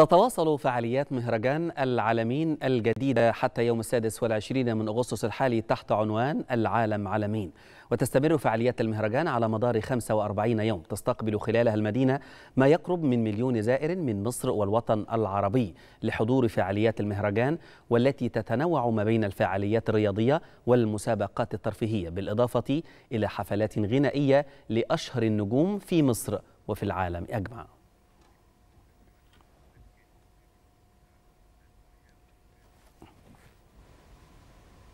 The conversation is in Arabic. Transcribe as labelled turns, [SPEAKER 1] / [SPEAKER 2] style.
[SPEAKER 1] تتواصل فعاليات مهرجان العالمين الجديدة حتى يوم السادس والعشرين من أغسطس الحالي تحت عنوان العالم عالمين وتستمر فعاليات المهرجان على مدار 45 يوم تستقبل خلالها المدينة ما يقرب من مليون زائر من مصر والوطن العربي لحضور فعاليات المهرجان والتي تتنوع ما بين الفعاليات الرياضية والمسابقات الترفيهية بالإضافة إلى حفلات غنائية لأشهر النجوم في مصر وفي العالم أجمع